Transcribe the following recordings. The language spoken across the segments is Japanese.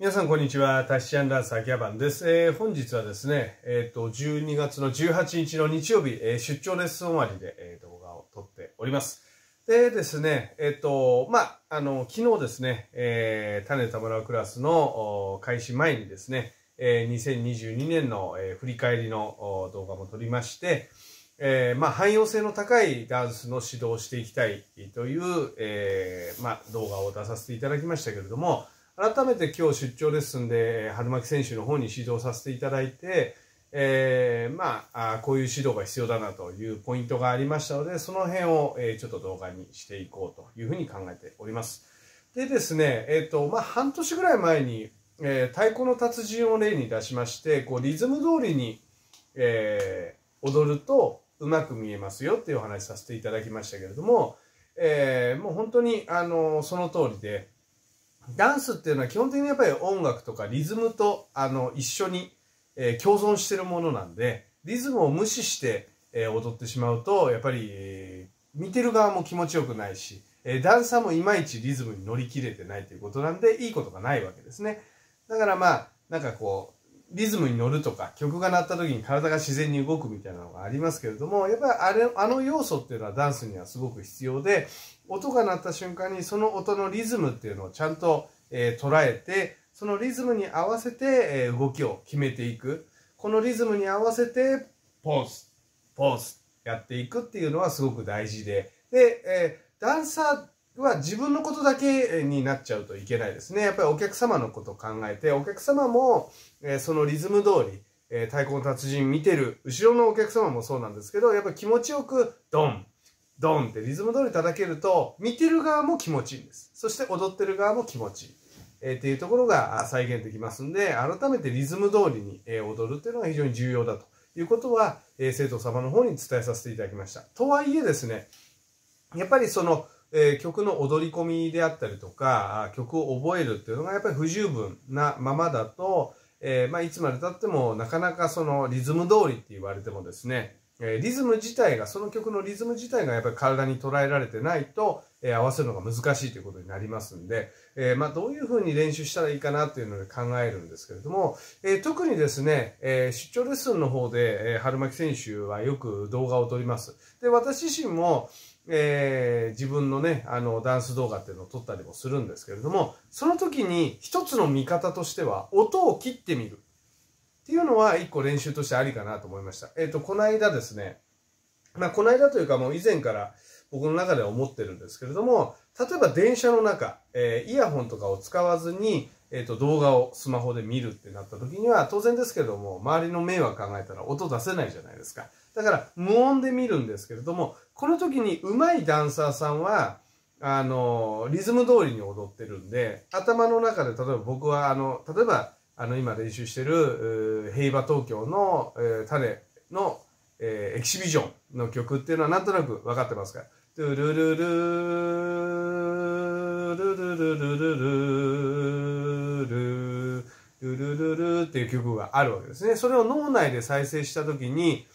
皆さん、こんにちは。タッシアンダンサー、ギャバンです。えー、本日はですね、えっ、ー、と、12月の18日の日曜日、えー、出張レッスン終わりで、えー、動画を撮っております。でですね、えっ、ー、と、まあ、あの、昨日ですね、えー、種田村クラスの開始前にですね、えー、2022年の、えー、振り返りの動画も撮りまして、えー、まあ、汎用性の高いダンスの指導をしていきたいという、えー、まあ、動画を出させていただきましたけれども、改めて今日出張レッスンで春巻選手の方に指導させていただいて、えー、まあこういう指導が必要だなというポイントがありましたのでその辺を、えちょっと動画にしていこうというふうに考えております。でですね、えっ、ー、とまあ、半年ぐらい前に、えー、太鼓の達人を例に出しましてこうリズム通りに、えー、踊るとうまく見えますよっていうお話させていただきましたけれども、えー、もう本当にあのその通りでダンスっていうのは基本的にやっぱり音楽とかリズムとあの一緒に、えー、共存してるものなんで、リズムを無視して、えー、踊ってしまうと、やっぱり、えー、見てる側も気持ちよくないし、えー、ダンサーもいまいちリズムに乗り切れてないということなんで、いいことがないわけですね。だからまあ、なんかこう、リズムに乗るとか、曲が鳴った時に体が自然に動くみたいなのがありますけれども、やっぱりあれ、あの要素っていうのはダンスにはすごく必要で、音が鳴った瞬間にその音のリズムっていうのをちゃんと、えー、捉えて、そのリズムに合わせて、えー、動きを決めていく。このリズムに合わせて、ポーズ、ポーズ、やっていくっていうのはすごく大事で、で、えー、ダンサー、は自分のことだけになっちゃうといけないですね。やっぱりお客様のことを考えて、お客様も、えそのリズム通り、え太鼓の達人見てる、後ろのお客様もそうなんですけど、やっぱり気持ちよく、ドン、ドンってリズム通り叩けると、見てる側も気持ちいいんです。そして踊ってる側も気持ちいい。えっていうところが再現できますんで、改めてリズム通りに、え踊るっていうのが非常に重要だということは、え生徒様の方に伝えさせていただきました。とはいえですね、やっぱりその、えー、曲の踊り込みであったりとか、曲を覚えるっていうのがやっぱり不十分なままだと、えー、まあ、いつまでたってもなかなかそのリズム通りって言われてもですね、えー、リズム自体が、その曲のリズム自体がやっぱり体に捉えられてないと、え合わせるのが難しいということになりますんで、えまあ、どういうふうに練習したらいいかなというので考えるんですけれども、え特にですね、え出張レッスンの方で、え春巻選手はよく動画を撮ります。で、私自身も、えー、自分のね、あの、ダンス動画っていうのを撮ったりもするんですけれども、その時に一つの見方としては、音を切ってみる。っていうのは一個練習としてありかなと思いました。えっ、ー、と、この間ですね、まあ、この間というかもう以前から僕の中では思ってるんですけれども、例えば電車の中、えー、イヤホンとかを使わずに、えーと、動画をスマホで見るってなった時には当然ですけども周りの迷惑考えたら音出せないじゃないですかだから無音で見るんですけれどもこの時にうまいダンサーさんはあのリズム通りに踊ってるんで頭の中で例えば僕はあの例えばあの今練習してる「平和東京の」の種の、えー、エキシビジョンの曲っていうのはなんとなく分かってますから「ゥルルルルルルルルルルルっていう曲があるわけですね。それを脳内で再生した時に、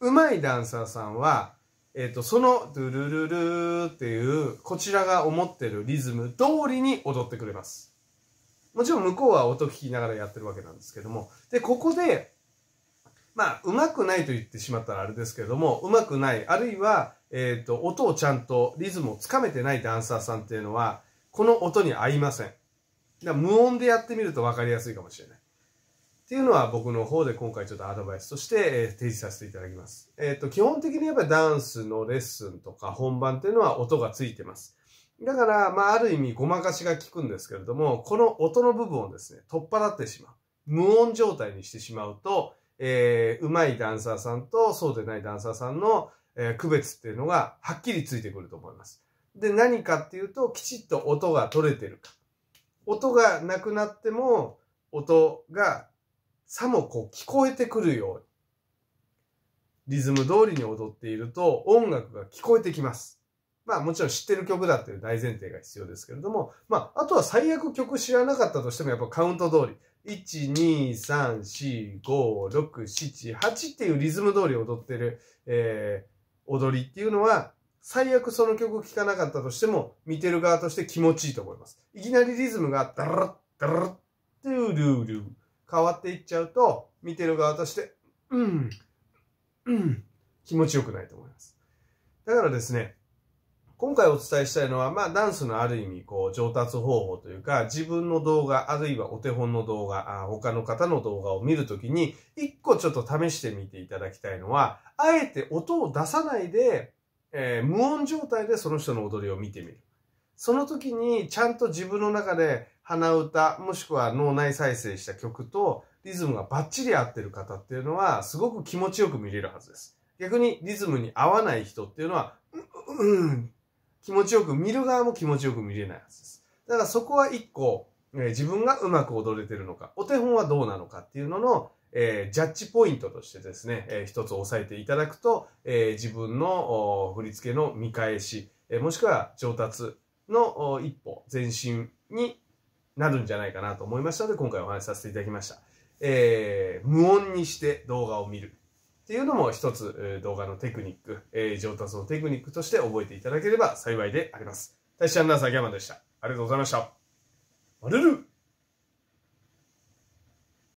うまいダンサーさんは、えっ、ー、と、その、ドゥルルルっていう、こちらが思ってるリズム通りに踊ってくれます。もちろん向こうは音聞きながらやってるわけなんですけども。で、ここで、まあ、うまくないと言ってしまったらあれですけども、うまくない、あるいは、えっ、ー、と、音をちゃんとリズムをつかめてないダンサーさんっていうのは、この音に合いません。無音でやってみると分かりやすいかもしれない。っていうのは僕の方で今回ちょっとアドバイスとして、え提示させていただきます。えっ、ー、と、基本的にやっぱりダンスのレッスンとか本番っていうのは音がついてます。だから、まあ、ある意味ごまかしが効くんですけれども、この音の部分をですね、取っ払ってしまう。無音状態にしてしまうと、えー、上手いダンサーさんとそうでないダンサーさんの、えー、区別っていうのがはっきりついてくると思います。で、何かっていうと、きちっと音が取れてるか。音がなくなっても、音がさもこう聞こえてくるように。リズム通りに踊っていると音楽が聞こえてきます。まあもちろん知ってる曲だっていう大前提が必要ですけれども、まああとは最悪曲知らなかったとしてもやっぱカウント通り、1、2、3、4、5、6、7、8っていうリズム通り踊ってる、えー、踊りっていうのは、最悪その曲聴かなかったとしても、見てる側として気持ちいいと思います。いきなりリズムが、ダラッ、ダラッ、いゥルール変わっていっちゃうと、見てる側として、うん、うん、気持ちよくないと思います。だからですね、今回お伝えしたいのは、まあ、ダンスのある意味、こう、上達方法というか、自分の動画、あるいはお手本の動画、あ他の方の動画を見るときに、一個ちょっと試してみていただきたいのは、あえて音を出さないで、えー、無音状態でその人の踊りを見てみる。その時に、ちゃんと自分の中で、鼻歌、もしくは脳内再生した曲とリズムがバッチリ合ってる方っていうのは、すごく気持ちよく見れるはずです。逆にリズムに合わない人っていうのは、うん、うん、気持ちよく、見る側も気持ちよく見れないはずです。だからそこは一個、えー、自分がうまく踊れてるのか、お手本はどうなのかっていうのの、えー、ジャッジポイントとしてですね、えー、一つ押さえていただくと、えー、自分の振り付けの見返し、えー、もしくは上達の一歩前進になるんじゃないかなと思いましたので、今回お話しさせていただきました。えー、無音にして動画を見る。っていうのも一つ動画のテクニック、えー、上達のテクニックとして覚えていただければ幸いであります。大使アナウンサーギャマンでした。ありがとうございました。あれる